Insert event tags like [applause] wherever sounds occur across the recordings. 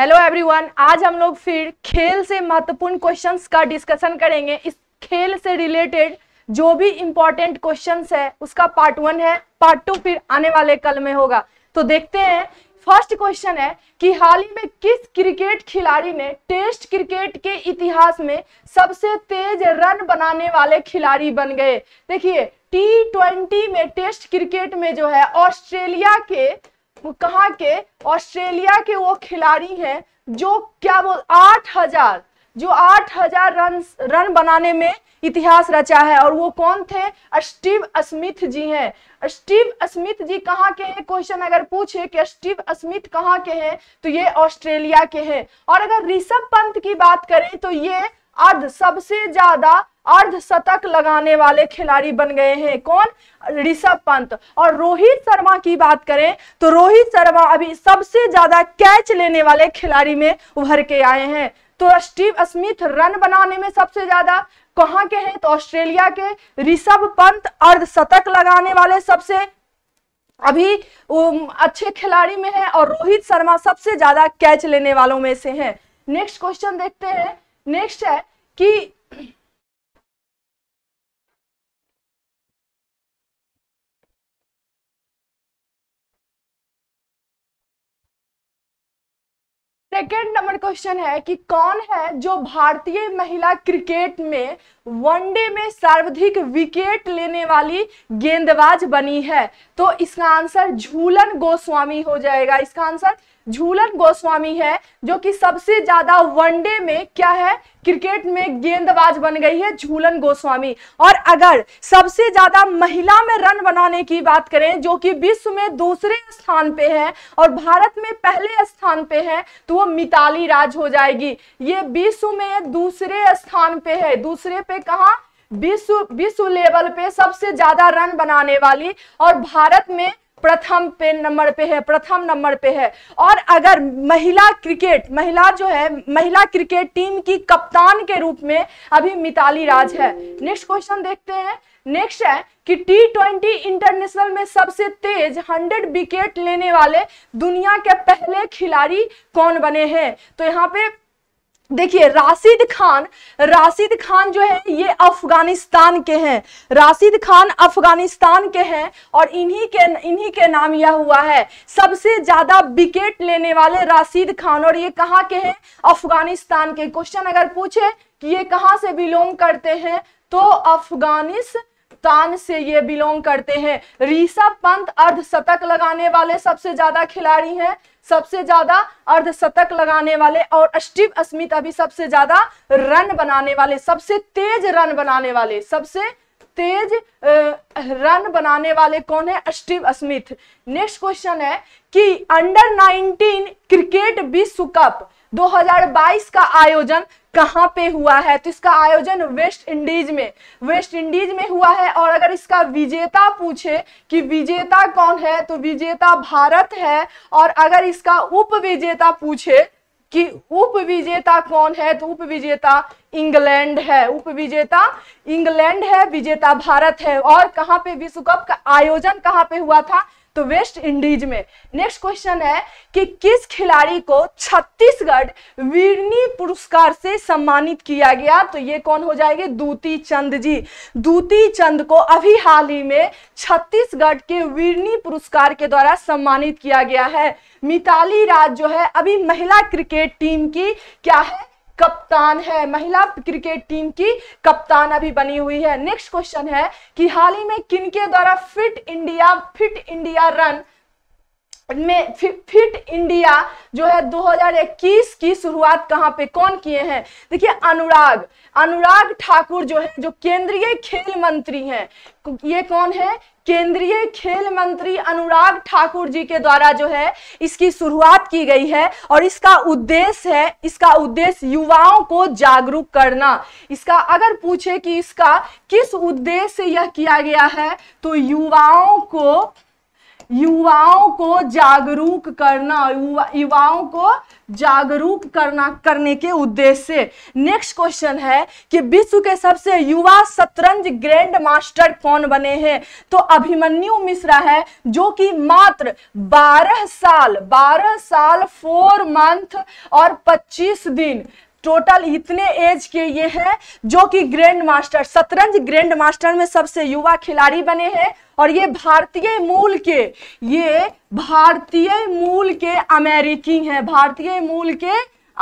hello everyone आज हम लोग फिर खेल से महत्वपूर्ण क्वेश्चंस का डिस्कशन करेंगे इस खेल से रिलेटेड जो भी इम्पोर्टेंट क्वेश्चंस है उसका पार्ट वन है पार्ट टू फिर आने वाले कल में होगा तो देखते हैं फर्स्ट क्वेश्चन है कि हाल ही में किस क्रिकेट खिलाड़ी ने टेस्ट क्रिकेट के इतिहास में सबसे तेज रन बनाने वाले खिलाड़ी बन गए देखिए टी ट्वेंटी में टेस्ट क्रिकेट में जो है ऑस्ट्रेलिया के कहा के ऑस्ट्रेलिया के वो खिलाड़ी हैं जो क्या बोल आठ हजार जो आठ हजार रन रन बनाने में इतिहास रचा है और वो कौन थे स्टीव स्मिथ जी हैं स्टीव स्मिथ जी कहाँ के हैं क्वेश्चन अगर पूछे कि स्टीव स्मिथ कहाँ के हैं तो ये ऑस्ट्रेलिया के हैं और अगर ऋषभ पंत की बात करें तो ये अर्ध सबसे ज्यादा अर्ध शतक लगाने वाले खिलाड़ी बन गए हैं कौन ऋषभ पंत और रोहित शर्मा की बात करें तो रोहित शर्मा अभी सबसे ज्यादा कैच लेने वाले खिलाड़ी में उभर के आए हैं तो स्टीव स्मिथ रन बनाने में सबसे ज्यादा कहाँ के हैं तो ऑस्ट्रेलिया के ऋषभ पंत अर्धशतक लगाने वाले सबसे अभी अच्छे खिलाड़ी में है और रोहित शर्मा सबसे ज्यादा कैच लेने वालों में से है नेक्स्ट क्वेश्चन देखते हैं नेक्स्ट है कि सेकेंड नंबर क्वेश्चन है कि कौन है जो भारतीय महिला क्रिकेट में वनडे में सर्वाधिक विकेट लेने वाली गेंदबाज बनी है तो इसका आंसर झूलन गोस्वामी हो जाएगा इसका आंसर झूलन गोस्वामी है जो कि सबसे ज्यादा वनडे में क्या है क्रिकेट में गेंदबाज बन गई है झूलन गोस्वामी और अगर सबसे ज्यादा महिला में रन बनाने की बात करें जो कि विश्व में दूसरे स्थान पे है और भारत में पहले स्थान पे है तो वो मिताली राज हो जाएगी ये विश्व में दूसरे स्थान पे है दूसरे पे कहा विश्व विश्व लेवल पे सबसे ज्यादा रन बनाने वाली और भारत में प्रथम पे नंबर पे है प्रथम नंबर पे है और अगर महिला क्रिकेट महिला जो है महिला क्रिकेट टीम की कप्तान के रूप में अभी मिताली राज है नेक्स्ट क्वेश्चन देखते हैं नेक्स्ट है कि टी ट्वेंटी इंटरनेशनल में सबसे तेज हंड्रेड विकेट लेने वाले दुनिया के पहले खिलाड़ी कौन बने हैं तो यहाँ पे देखिए राशिद खान राशिद खान जो है ये अफगानिस्तान के हैं राशिद खान अफगानिस्तान के हैं और इन्हीं के इन्हीं के नाम यह हुआ है सबसे ज्यादा विकेट लेने वाले राशिद खान और ये कहाँ के हैं अफगानिस्तान के क्वेश्चन अगर पूछे कि ये कहाँ से बिलोंग करते हैं तो अफगानिस्तान भुगतान से ये बिलोंग करते हैं ऋषभ पंत अर्धशतक लगाने वाले सबसे ज्यादा खिलाड़ी हैं सबसे ज्यादा अर्धशतक लगाने वाले और स्टीव स्मिथ अभी सबसे ज्यादा रन बनाने वाले सबसे तेज रन बनाने वाले सबसे तेज रन बनाने वाले कौन है स्टीव स्मिथ नेक्स्ट क्वेश्चन है कि अंडर 19 क्रिकेट विश्व कप 2022 का आयोजन कहाँ पे हुआ है तो इसका आयोजन वेस्ट इंडीज में वेस्ट इंडीज में हुआ है और अगर इसका विजेता पूछे कि विजेता कौन है तो विजेता भारत है और अगर इसका उप विजेता पूछे कि उप विजेता कौन है तो उप विजेता इंग्लैंड है उप विजेता इंग्लैंड है विजेता भारत है और कहाँ पे विश्व कप का आयोजन कहाँ पे हुआ था तो वेस्ट इंडीज में नेक्स्ट क्वेश्चन है कि किस खिलाड़ी को छत्तीसगढ़ वीरनी पुरस्कार से सम्मानित किया गया तो ये कौन हो जाएंगे दूती चंद जी दूती चंद को अभी हाल ही में छत्तीसगढ़ के वीरनी पुरस्कार के द्वारा सम्मानित किया गया है मिताली राज जो है अभी महिला क्रिकेट टीम की क्या है कप्तान है महिला क्रिकेट टीम की कप्तान अभी बनी हुई है नेक्स्ट क्वेश्चन है कि हाल ही में किनके द्वारा fit India fit India run में फिट इंडिया जो है 2021 की शुरुआत कहाँ पे कौन किए हैं देखिए अनुराग अनुराग ठाकुर जो है जो केंद्रीय खेल मंत्री हैं ये कौन है केंद्रीय खेल मंत्री अनुराग ठाकुर जी के द्वारा जो है इसकी शुरुआत की गई है और इसका उद्देश्य है इसका उद्देश्य युवाओं को जागरूक करना इसका अगर पूछे कि इसका किस उद्देश्य से यह किया गया है तो युवाओं को युवाओं को जागरूक करना युवा, युवाओं को जागरूक करना करने के उद्देश्य से नेक्स्ट क्वेश्चन है कि विश्व के सबसे युवा शतरंज ग्रैंड मास्टर कौन बने हैं तो अभिमन्यु मिश्रा है जो कि मात्र 12 साल 12 साल 4 मंथ और 25 दिन टोटल इतने एज के ये हैं जो कि ग्रैंड मास्टर शतरंज ग्रैंड मास्टर में सबसे युवा खिलाड़ी बने हैं और ये भारतीय मूल के ये भारतीय मूल के अमेरिकी हैं भारतीय मूल के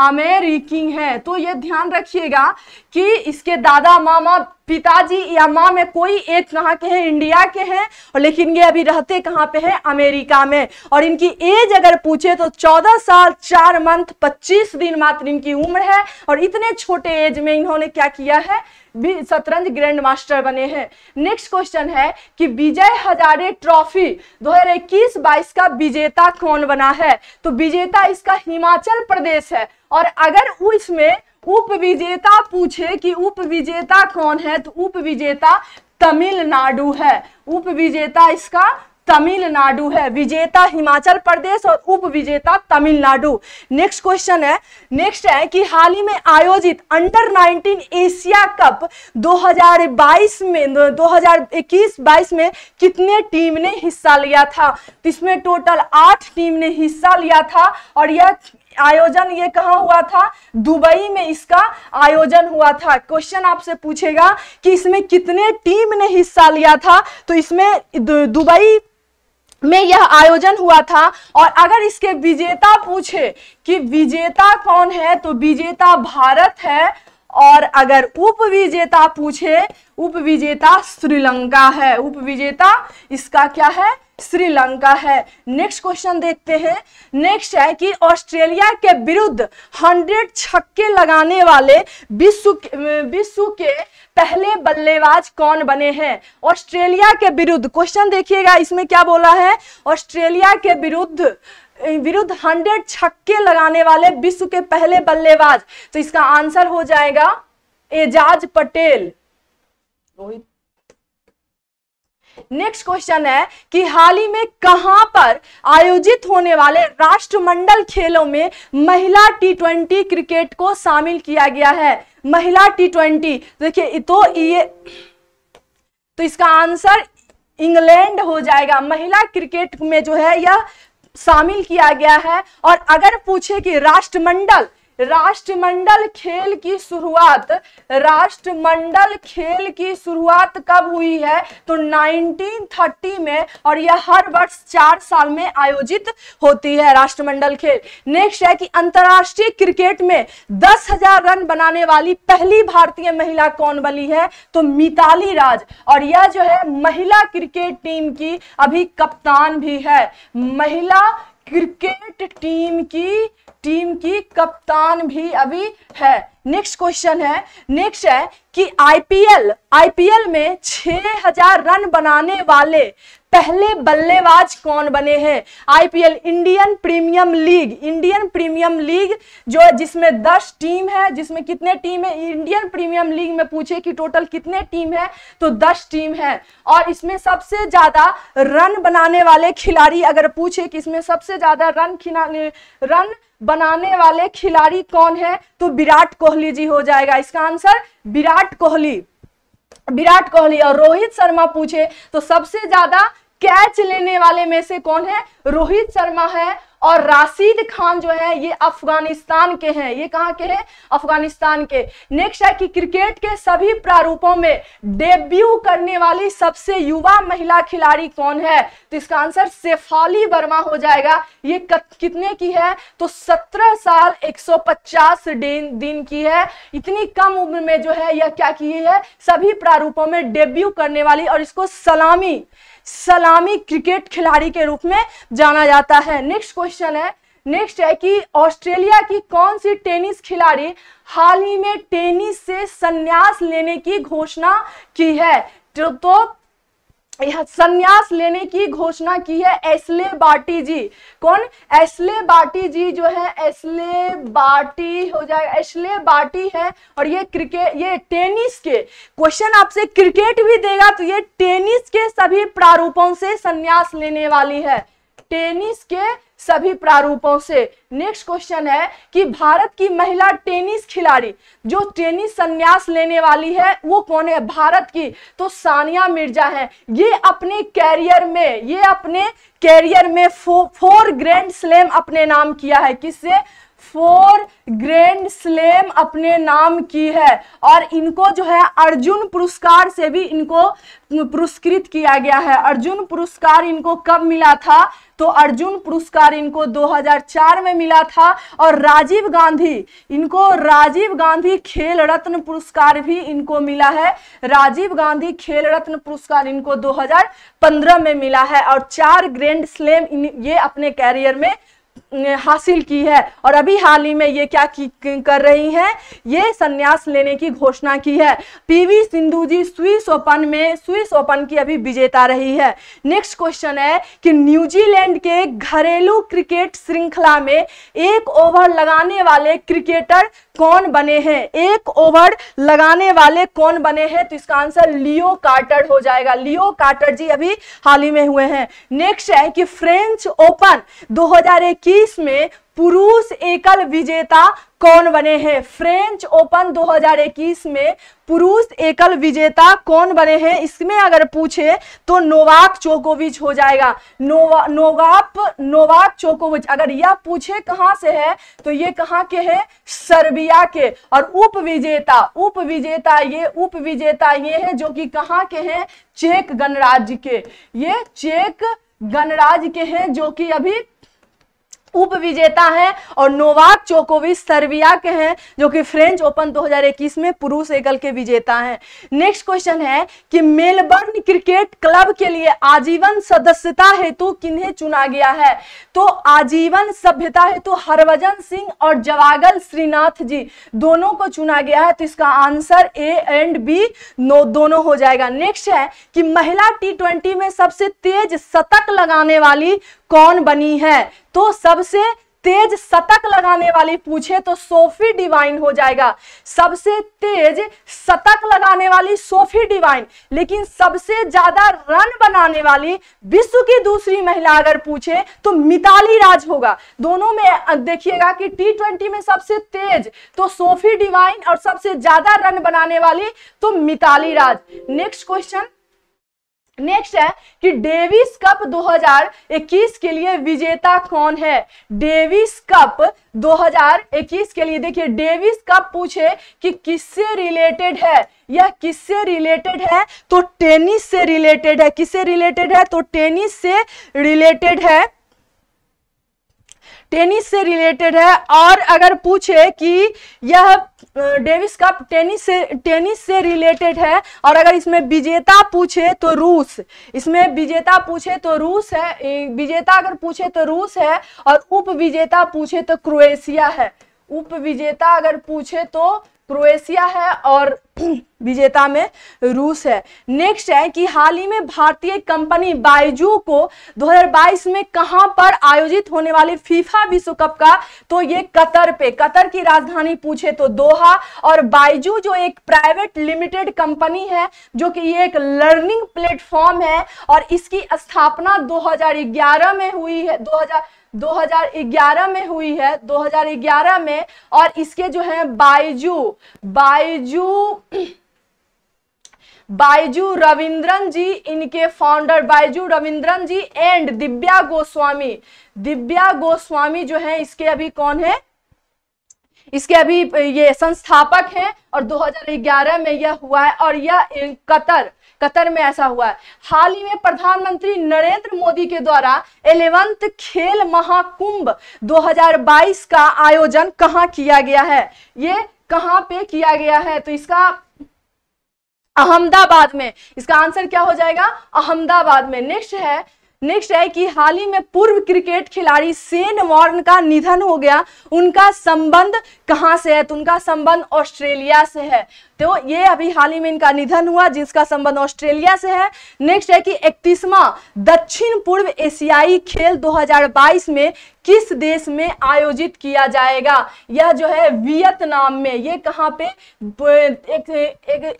अमेरिकी हैं तो ये ध्यान रखिएगा कि इसके दादा मामा पिताजी या माँ में कोई एक कहाँ के हैं इंडिया के हैं और लेकिन ये अभी रहते कहाँ पे हैं अमेरिका में और इनकी एज अगर पूछे तो 14 साल चार मंथ 25 दिन मात्र इनकी उम्र है और इतने छोटे एज में इन्होंने क्या किया है भी शतरंज ग्रैंड मास्टर बने हैं नेक्स्ट क्वेश्चन है कि विजय हजारे ट्रॉफी 2021-22 का विजेता कौन बना है तो विजेता इसका हिमाचल प्रदेश है और अगर उसमें उप विजेता पूछे कि उप विजेता कौन है तो उप विजेता तमिलनाडु है उप विजेता इसका तमिलनाडु है विजेता हिमाचल प्रदेश और उप विजेता तमिलनाडु नेक्स्ट क्वेश्चन है नेक्स्ट है कि हाल ही में आयोजित अंडर 19 एशिया कप 2022 में 2021-22 में कितने टीम ने हिस्सा लिया था तो इसमें टोटल आठ टीम ने हिस्सा लिया था और यह आयोजन ये कहा हुआ था दुबई में इसका आयोजन हुआ था क्वेश्चन आपसे पूछेगा कि इसमें कितने टीम ने हिस्सा लिया था तो इसमें दुबई में यह आयोजन हुआ था और अगर इसके विजेता पूछे कि विजेता कौन है तो विजेता भारत है और अगर उप विजेता पूछे उप विजेता श्रीलंका है उप विजेता इसका क्या है श्रीलंका है नेक्स्ट क्वेश्चन देखते हैं नेक्स्ट है कि ऑस्ट्रेलिया के विरुद्ध हंड्रेड छक्के लगाने वाले विश्व विश्व के पहले बल्लेबाज कौन बने हैं ऑस्ट्रेलिया के विरुद्ध क्वेश्चन देखिएगा इसमें क्या बोला है ऑस्ट्रेलिया के विरुद्ध विरुद्ध हंड्रेड छक्के लगाने वाले विश्व के पहले बल्लेबाज तो इसका आंसर हो जाएगा एजाज पटेल रोहित नेक्स्ट क्वेश्चन है कि हाल ही में कहां पर आयोजित होने वाले राष्ट्रमंडल खेलों में महिला टी ट्वेंटी क्रिकेट को शामिल किया गया है महिला टी ट्वेंटी देखिए तो ये तो इसका आंसर इंग्लैंड हो जाएगा महिला क्रिकेट में जो है यह शामिल किया गया है और अगर पूछे कि राष्ट्रमंडल राष्ट्रमंडल खेल की शुरुआत राष्ट्रमंडल खेल की शुरुआत कब हुई है तो 1930 में और यह हर वर्ष चार साल में आयोजित होती है राष्ट्रमंडल खेल नेक्स्ट है कि अंतर्राष्ट्रीय क्रिकेट में दस हजार रन बनाने वाली पहली भारतीय महिला कौन बनी है तो मिताली राज और यह जो है महिला क्रिकेट टीम की अभी कप्तान भी है महिला क्रिकेट टीम की टीम की कप्तान भी अभी है नेक्स्ट क्वेश्चन है नेक्स्ट है कि आईपीएल आईपीएल में 6000 रन बनाने वाले पहले बल्लेबाज कौन बने हैं IPL Indian Premier League Indian Premier League जो जिसमें 10 टीम है जिसमें कितने टीम है इंडियन प्रीमियम लीग में पूछे कि टोटल कितने टीम है तो 10 टीम है और इसमें सबसे ज्यादा रन बनाने वाले खिलाड़ी अगर पूछे कि इसमें सबसे ज्यादा रन खिलाने रन बनाने वाले खिलाड़ी कौन है तो विराट कोहली जी हो जाएगा इसका आंसर विराट कोहली विराट कोहली और रोहित शर्मा पूछे तो सबसे ज्यादा कैच लेने वाले में से कौन है रोहित शर्मा है और राशिद खान जो है ये अफगानिस्तान के हैं ये कहाँ के हैं अफगानिस्तान के नेक्स्ट है कि क्रिकेट के सभी प्रारूपों में डेब्यू करने वाली सबसे युवा महिला खिलाड़ी कौन है तो इसका आंसर शेफाली वर्मा हो जाएगा ये कितने की है तो 17 साल 150 दिन दिन की है इतनी कम उम्र में जो है यह क्या की है सभी प्रारूपों में डेब्यू करने वाली और इसको सलामी सलामी क्रिकेट खिलाड़ी के रूप में जाना जाता है नेक्स्ट क्वेश्चन है नेक्स्ट है कि ऑस्ट्रेलिया की कौन सी टेनिस खिलाड़ी हाल ही में टेनिस से संन्यास लेने की घोषणा की है तो यह संन्यास लेने की घोषणा की है एसले बाटी जी कौन एसले बाटी जी जो है एसले बाटी हो जाएगा एसले बाटी है और ये क्रिकेट ये टेनिस के क्वेश्चन आपसे क्रिकेट भी देगा तो ये टेनिस के सभी प्रारूपों से संन्यास लेने वाली है टेनिस के सभी प्रारूपों से नेक्स्ट क्वेश्चन है कि भारत की महिला टेनिस खिलाड़ी जो टेनिस संन्यास लेने वाली है वो कौन है भारत की तो सानिया मिर्जा है ये अपने कैरियर में ये अपने कैरियर में फो, फोर ग्रैंड स्लैम अपने नाम किया है किससे फोर ग्रैंड स्लेम अपने नाम की है और इनको जो है अर्जुन पुरस्कार से भी इनको पुरस्कृत किया गया है अर्जुन पुरस्कार इनको कब मिला था तो अर्जुन पुरस्कार इनको 2004 में मिला था और राजीव गांधी इनको राजीव गांधी खेल रत्न पुरस्कार भी इनको मिला है राजीव गांधी खेल रत्न पुरस्कार इनको 2015 में मिला है और चार ग्रैंड स्लैम ये अपने कैरियर में हासिल की है और अभी हाल ही में ये क्या की, कर रही हैं ये संन्यास लेने की घोषणा की है पीवी सिंधु जी स्विस ओपन में स्विस ओपन की अभी विजेता रही है नेक्स्ट क्वेश्चन है कि न्यूजीलैंड के घरेलू क्रिकेट श्रृंखला में एक ओवर लगाने वाले क्रिकेटर कौन बने हैं एक ओवर लगाने वाले कौन बने हैं तो इसका आंसर लियो कार्टर हो जाएगा लियो कार्टर जी अभी हाल ही में हुए हैं नेक्स्ट है कि फ्रेंच ओपन 2021 में पुरुष एकल विजेता कौन बने हैं फ्रेंच ओपन 2021 में पुरुष एकल विजेता कौन बने हैं इसमें अगर पूछे तो नोवाक चोकोविच हो जाएगा नोवा नोवाप नोवाक चोकोविच अगर यह पूछे कहां से है तो ये कहाँ के हैं सर्बिया के और उप विजेता उप विजेता ये उप विजेता ये है जो कि कहाँ के हैं चेक गणराज्य के ये चेक गणराज्य के हैं जो कि अभी उप विजेता हैं और नोवाक चोकोविच सर्बिया के हैं जो कि फ्रेंच ओपन 2021 में पुरुष एकल के विजेता हैं नेक्स्ट क्वेश्चन है कि मेलबर्न क्रिकेट क्लब के लिए आजीवन सदस्यता हेतु किन्हें चुना गया है तो आजीवन सभ्यता हेतु हरभजन सिंह और जवागल श्रीनाथ जी दोनों को चुना गया है तो इसका answer A and B no दोनों हो जाएगा नेक्स्ट है कि महिला टी में सबसे तेज शतक लगाने वाली कौन बनी है तो सबसे तेज शतक लगाने वाली पूछे तो सोफी डिवाइन हो जाएगा सबसे तेज शतक लगाने वाली सोफी डिवाइन लेकिन सबसे ज्यादा रन बनाने वाली विश्व की दूसरी महिला अगर पूछे तो मिताली राज होगा दोनों में देखिएगा कि टी ट्वेंटी में सबसे तेज तो सोफी डिवाइन और सबसे ज्यादा रन बनाने वाली तो Mithali Raj next question next है कि डेविस कप 2021 के लिए विजेता कौन है डेविस कप 2021 के लिए देखिए डेविस कप पूछे कि किससे रिलेटेड है यह किससे रिलेटेड है तो टेनिस से रिलेटेड है किससे रिलेटेड है तो टेनिस से रिलेटेड है टेनिस से रिलेटेड है और अगर पूछे कि यह डेविस कप टेनिस से टेनिस से रिलेटेड है और अगर इसमें विजेता पूछे तो रूस इसमें विजेता पूछे तो रूस है विजेता अगर पूछे तो रूस है और उप विजेता पूछे तो क्रोएशिया है उप विजेता अगर पूछे तो क्रोएशिया है और [clears throat] विजेता में रूस है नेक्स्ट है कि हाल ही में भारतीय कंपनी बायजू को 2022 में कहां पर आयोजित होने वाली फीफा विश्व कप का तो ये कतर पे कतर की राजधानी पूछे तो दोहा और बायजू जो एक प्राइवेट लिमिटेड कंपनी है जो कि ये एक लर्निंग प्लेटफॉर्म है और इसकी स्थापना 2011 में हुई है दो 2011 में हुई है 2011 में और इसके जो है बाइजू बाइजू बाइजू रविंद्रन जी इनके फाउंडर बाइजू रविंद्रन जी एंड दिव्या गोस्वामी दिव्या गोस्वामी जो है इसके अभी कौन है इसके अभी ये संस्थापक हैं और 2011 में यह हुआ है और यह कतर कतर में ऐसा हुआ है हाल ही में प्रधानमंत्री नरेंद्र मोदी के द्वारा एलेवंथ खेल महाकुंभ 2022 का आयोजन कहाँ किया गया है ये कहाँ पे किया गया है तो इसका अहमदाबाद में इसका आंसर क्या हो जाएगा अहमदाबाद में नेक्स्ट है नेक्स्ट है कि हाल ही में पूर्व क्रिकेट खिलाड़ी सेन वॉर्न का निधन हो गया उनका संबंध कहां से है तो उनका संबंध ऑस्ट्रेलिया से है तो ये अभी हाल ही में इनका निधन हुआ जिसका संबंध ऑस्ट्रेलिया से है नेक्स्ट है कि इकतीसवा दक्षिण पूर्व एशियाई खेल 2022 में किस देश में आयोजित किया जाएगा यह जो है वियतनाम में ये कहाँ पे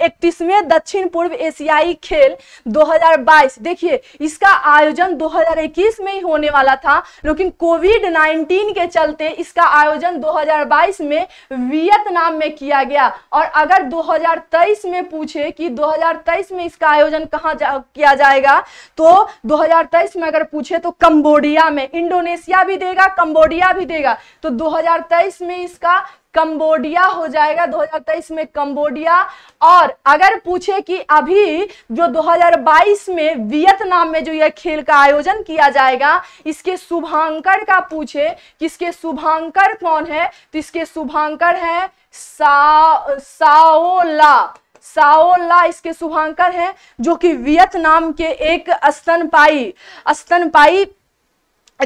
इकतीसवें एक, दक्षिण पूर्व एशियाई खेल 2022 देखिए इसका आयोजन 2021 में ही होने वाला था लेकिन कोविड 19 के चलते इसका आयोजन 2022 में वियतनाम में किया गया और अगर 2023 में पूछे कि 2023 में इसका आयोजन कहाँ जा, किया जाएगा तो 2023 में अगर पूछे तो कंबोडिया में इंडोनेशिया भी देगा कंबोडिया भी देगा तो 2023 में इसका कंबोडिया हो जाएगा 2023 में कंबोडिया और अगर पूछे कि अभी जो 2022 में वियतनाम में जो यह खेल का आयोजन किया जाएगा इसके शुभांकर का पूछे कि इसके शुभांकर कौन है तो इसके शुभांकर है साओला साओला इसके शुभांकर हैं जो कि वियतनाम के एक अस्तनपाई अस्तनपाई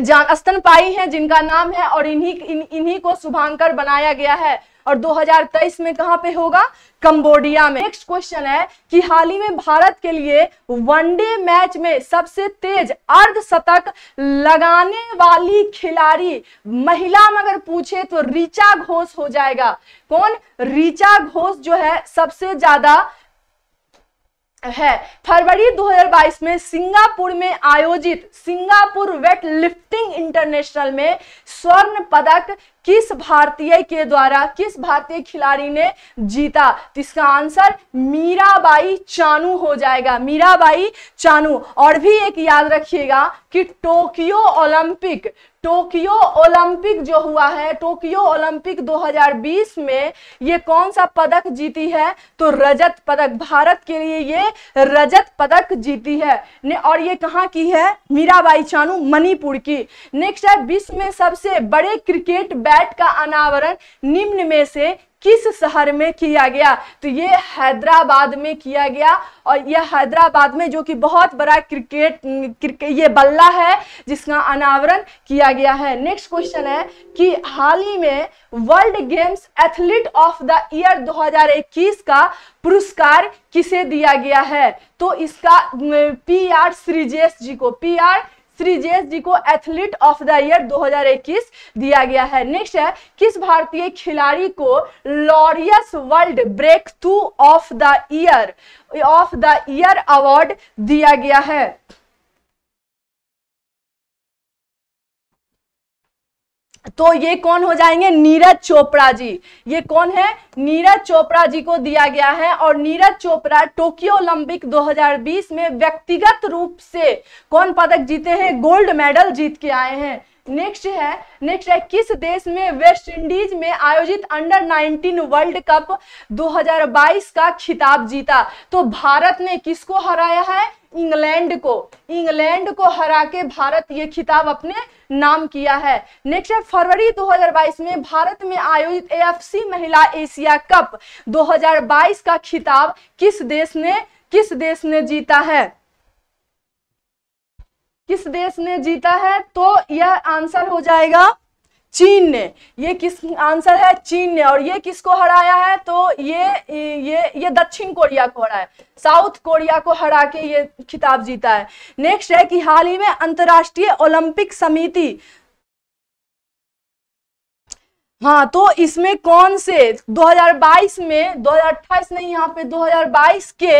जान स्तनपाई हैं जिनका नाम है और इन्हीं इन, इन्हीं को शुभांकर बनाया गया है और 2023 में कहां पे होगा कंबोडिया में नेक्स्ट क्वेश्चन है कि हाल ही में भारत के लिए वनडे मैच में सबसे तेज अर्धशतक लगाने वाली खिलाड़ी महिला में अगर पूछे तो रिचा घोष हो जाएगा कौन रिचा घोष जो है सबसे ज्यादा है फरवरी 2022 में सिंगापुर में आयोजित सिंगापुर वेट लिफ्टिंग इंटरनेशनल में स्वर्ण पदक किस भारतीय के द्वारा किस भारतीय खिलाड़ी ने जीता तो इसका आंसर मीराबाई चानू हो जाएगा मीराबाई चानू और भी एक याद रखिएगा कि टोक्यो ओलंपिक टोक्यो ओलंपिक जो हुआ है टोक्यो ओलंपिक 2020 में ये कौन सा पदक जीती है तो रजत पदक भारत के लिए ये रजत पदक जीती है ने और ये कहाँ की है मीराबाई चानू मणिपुर की नेक्स्ट है विश्व में सबसे बड़े क्रिकेट बैट का अनावरण निम्न में से किस शहर में किया गया तो ये हैदराबाद में किया गया और यह हैदराबाद में जो कि बहुत बड़ा क्रिकेट क्रिके, ये बल्ला है जिसका अनावरण किया गया है नेक्स्ट क्वेश्चन है कि हाल ही में world games athlete of the year 2021 का पुरस्कार किसे दिया गया है तो इसका पीआर आर श्रीजेश जी को पीआर आर श्रीजेश जी को एथलीट ऑफ द ईयर 2021 दिया गया है नेक्स्ट है किस भारतीय खिलाड़ी को Laureus world breakthrough of the year of the year award दिया गया है तो ये कौन हो जाएंगे नीरज चोपड़ा जी ये कौन है नीरज चोपड़ा जी को दिया गया है और नीरज चोपड़ा टोक्यो ओलंपिक 2020 में व्यक्तिगत रूप से कौन पदक जीते हैं गोल्ड मेडल जीत के आए हैं नेक्स्ट है नेक्स्ट है किस देश में वेस्ट इंडीज में आयोजित अंडर 19 वर्ल्ड कप 2022 का खिताब जीता तो भारत ने किसको हराया है इंग्लैंड को इंग्लैंड को हरा के भारत ये खिताब अपने नाम किया है नेक्स्ट है फरवरी 2022 में भारत में आयोजित एएफसी महिला एशिया कप 2022 का खिताब किस देश ने किस देश ने जीता है किस देश ने जीता है तो यह आंसर हो जाएगा चीन ने ये किस आंसर है चीन ने और ये किसको हराया है तो ये ये ये दक्षिण कोरिया को हराया साउथ कोरिया को हरा के ये खिताब जीता है नेक्स्ट है कि हाल ही में अंतर्राष्ट्रीय ओलंपिक समिति हाँ तो इसमें कौन से 2022 में 2028 नहीं यहाँ पे 2022 के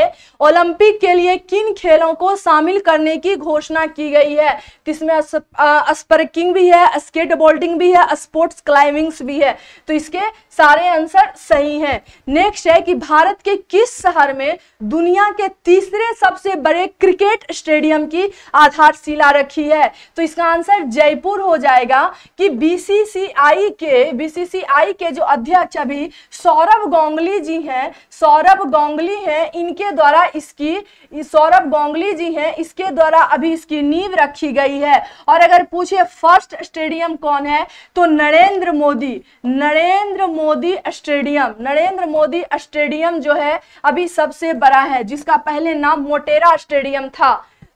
ओलंपिक के लिए किन खेलों को शामिल करने की घोषणा की गई है जिसमें स्पर्किंग भी है स्केटबोर्डिंग भी है स्पोर्ट्स क्लाइंबिंग्स भी है तो इसके सारे आंसर सही हैं नेक्स्ट है कि भारत के किस शहर में दुनिया के तीसरे सबसे बड़े क्रिकेट स्टेडियम की आधारशिला रखी है तो इसका आंसर जयपुर हो जाएगा कि बी के बी बीसीसीआई के जो अध्यक्ष अभी सौरभ गोंगली जी हैं सौरभ गोंगली हैं इनके द्वारा इसकी सौरभ गोंगली जी हैं इसके द्वारा अभी इसकी नींव रखी गई है और अगर पूछे फर्स्ट स्टेडियम कौन है तो नरेंद्र मोदी नरेंद्र मोदी स्टेडियम नरेंद्र मोदी स्टेडियम जो है अभी सबसे बड़ा है जिसका पहले नाम मोटेरा स्टेडियम था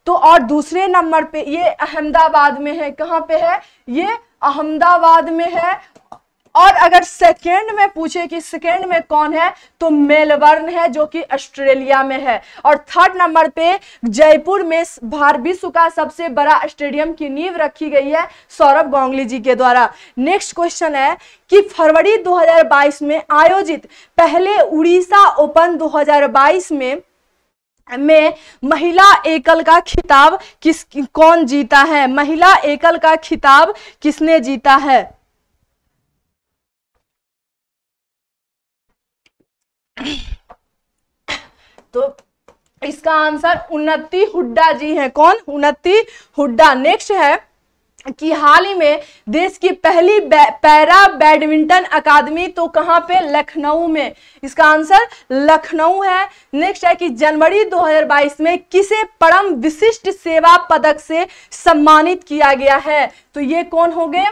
तो और दूसरे नंबर पे ये अहमदाबाद में है कहाँ पे है ये अहमदाबाद में है और अगर सेकेंड में पूछे कि सेकेंड में कौन है तो मेलबर्न है जो कि ऑस्ट्रेलिया में है और थर्ड नंबर पे जयपुर में विश्व का सबसे बड़ा स्टेडियम की नींव रखी गई है सौरभ गांगली जी के द्वारा नेक्स्ट क्वेश्चन है कि फरवरी 2022 में आयोजित पहले उड़ीसा ओपन 2022 में में महिला एकल का खिताब किस कौन जीता है महिला एकल का खिताब किसने जीता है तो इसका आंसर उन्नति हुड्डा जी हैं कौन उन्नति हुड्डा नेक्स्ट है कि हाल ही में देश की पहली पैरा बैडमिंटन अकादमी तो कहां पे लखनऊ में इसका आंसर लखनऊ है नेक्स्ट है कि जनवरी 2022 में किसे परम विशिष्ट सेवा पदक से सम्मानित किया गया है तो ये कौन हो गए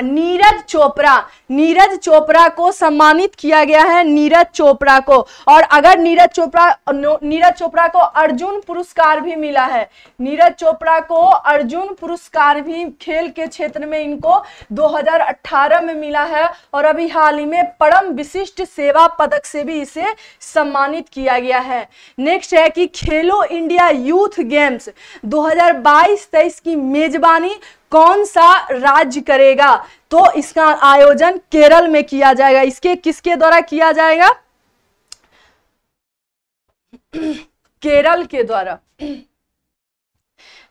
नीरज चोपड़ा नीरज चोपड़ा को सम्मानित किया गया है नीरज चोपड़ा को और अगर नीरज चोपड़ा नीरज चोपड़ा को अर्जुन पुरस्कार भी मिला है नीरज चोपड़ा को अर्जुन पुरस्कार भी खेल के क्षेत्र में इनको 2018 में मिला है और अभी हाल ही में परम विशिष्ट सेवा पदक से भी इसे सम्मानित किया गया है नेक्स्ट है कि खेलो इंडिया यूथ गेम्स दो हजार की मेजबानी कौन सा राज्य करेगा तो इसका आयोजन केरल में किया जाएगा इसके किसके द्वारा किया जाएगा केरल के द्वारा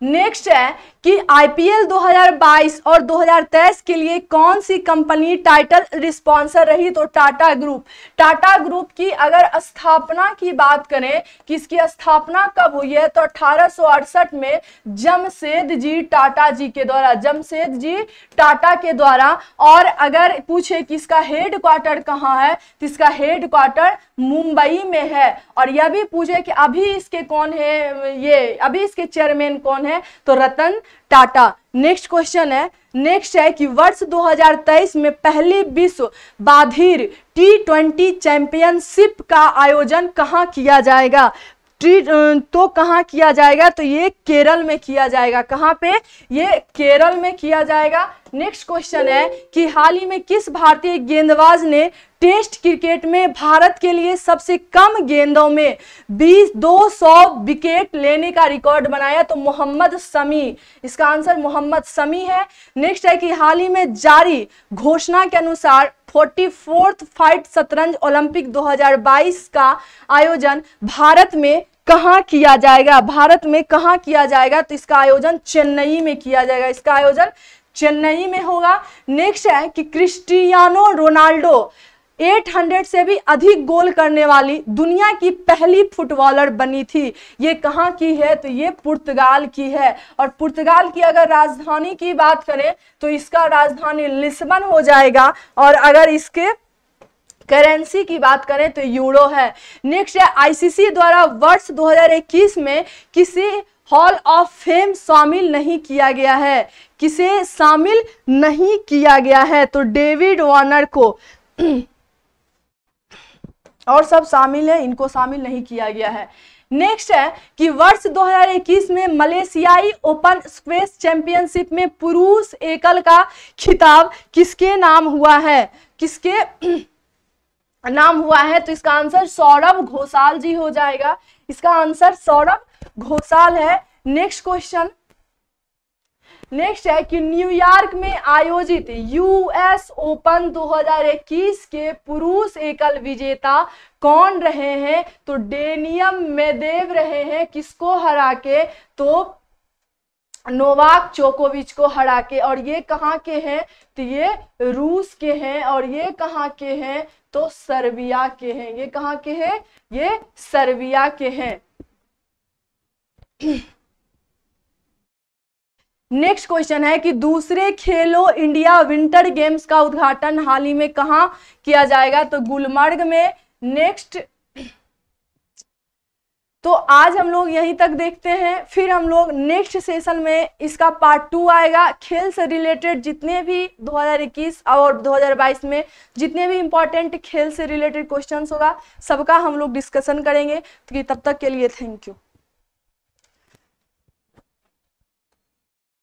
नेक्स्ट है कि आईपीएल 2022 और 2023 के लिए कौन सी कंपनी टाइटल रिस्पॉन्सर रही तो टाटा ग्रुप टाटा ग्रुप की अगर स्थापना की बात करें कि इसकी स्थापना कब हुई है तो अठारह में जमशेद जी टाटा जी के द्वारा जमशेद जी टाटा के द्वारा और अगर पूछे कि इसका हेड क्वार्टर कहाँ है तो इसका हेड क्वार्टर मुंबई में है और यह भी पूछे कि अभी इसके कौन है ये अभी इसके चेयरमैन कौन है तो रतन टाटा नेक्स्ट क्वेश्चन है नेक्स्ट है कि वर्ष 2023 में पहली विश्व बाधिर टी ट्वेंटी चैंपियनशिप का आयोजन कहाँ किया जाएगा ट्रीट तो कहाँ किया जाएगा तो ये केरल में किया जाएगा कहाँ पे ये केरल में किया जाएगा नेक्स्ट क्वेश्चन है कि हाल ही में किस भारतीय गेंदबाज ने टेस्ट क्रिकेट में भारत के लिए सबसे कम गेंदों में बीस दो सौ विकेट लेने का रिकॉर्ड बनाया तो मोहम्मद समी इसका आंसर मोहम्मद समी है नेक्स्ट है कि हाल ही में जारी घोषणा के अनुसार फोर्टी फोर्थ फाइट शतरंज ओलंपिक 2022 का आयोजन भारत में कहाँ किया जाएगा भारत में कहाँ किया जाएगा तो इसका आयोजन चेन्नई में किया जाएगा इसका आयोजन चेन्नई में होगा नेक्स्ट है कि क्रिस्टियानो रोनाल्डो 800 से भी अधिक गोल करने वाली दुनिया की पहली फुटबॉलर बनी थी ये कहाँ की है तो ये पुर्तगाल की है और पुर्तगाल की अगर राजधानी की बात करें तो इसका राजधानी लिस्बन हो जाएगा और अगर इसके करेंसी की बात करें तो यूरो है नेक्स्ट है आईसीसी द्वारा वर्ष 2021 में किसे हॉल ऑफ फेम शामिल नहीं किया गया है किसे शामिल नहीं किया गया है तो डेविड वार्नर को [clears throat] और सब शामिल है इनको शामिल नहीं किया गया है नेक्स्ट है कि वर्ष 2021 में मलेशियाई ओपन स्पेस चैंपियनशिप में पुरुष एकल का खिताब किसके नाम हुआ है किसके [clears throat] नाम हुआ है तो इसका आंसर सौरभ घोषाल जी हो जाएगा इसका आंसर सौरभ घोषाल है नेक्स्ट क्वेश्चन नेक्स्ट है कि न्यूयॉर्क में आयोजित यूएस ओपन 2021 के पुरुष एकल विजेता कौन रहे हैं तो डेनियम मेदेव रहे हैं किसको हरा के तो नोवाक चोकोविच को हरा के और ये कहाँ के हैं तो ये रूस के हैं और ये कहाँ के हैं तो सर्बिया के हैं ये कहाँ के हैं ये सर्बिया के हैं नेक्स्ट क्वेश्चन है कि दूसरे खेलो इंडिया विंटर गेम्स का उद्घाटन हाल ही में कहा किया जाएगा तो गुलमर्ग में नेक्स्ट तो आज हम लोग यहीं तक देखते हैं फिर हम लोग नेक्स्ट सेशन में इसका पार्ट टू आएगा खेल से रिलेटेड जितने भी 2021 और 2022 में जितने भी इम्पोर्टेंट खेल से रिलेटेड क्वेश्चंस होगा सबका हम लोग डिस्कशन करेंगे तो तब तक के लिए थैंक यू